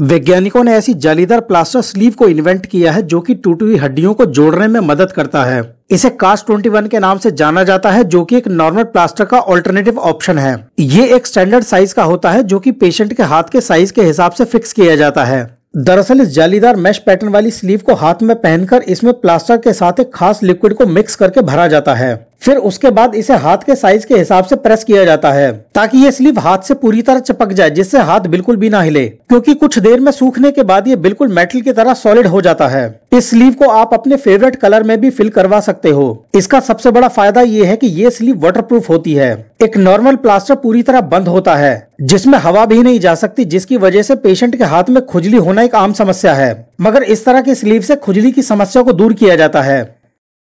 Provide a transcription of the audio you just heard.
वैज्ञानिकों ने ऐसी जालीदार प्लास्टर स्लीव को इन्वेंट किया है जो कि टूटी हुई हड्डियों को जोड़ने में मदद करता है इसे कास्ट ट्वेंटी के नाम से जाना जाता है जो कि एक नॉर्मल प्लास्टर का ऑल्टरनेटिव ऑप्शन है ये एक स्टैंडर्ड साइज का होता है जो कि पेशेंट के हाथ के साइज के हिसाब से फिक्स किया जाता है दरअसल इस जालीदार मैश पैटर्न वाली स्लीव को हाथ में पहनकर इसमें प्लास्टर के साथ एक खास लिक्विड को मिक्स करके भरा जाता है फिर उसके बाद इसे हाथ के साइज के हिसाब से प्रेस किया जाता है ताकि ये स्लीव हाथ से पूरी तरह चिपक जाए जिससे हाथ बिल्कुल भी ना हिले क्योंकि कुछ देर में सूखने के बाद ये बिल्कुल मेटल की तरह सॉलिड हो जाता है इस स्लीव को आप अपने फेवरेट कलर में भी फिल करवा सकते हो इसका सबसे बड़ा फायदा ये है की ये स्लीव प्रूफ होती है एक नॉर्मल प्लास्टर पूरी तरह बंद होता है जिसमें हवा भी नहीं जा सकती जिसकी वजह से पेशेंट के हाथ में खुजली होना एक आम समस्या है मगर इस तरह की स्लीव से खुजली की समस्या को दूर किया जाता है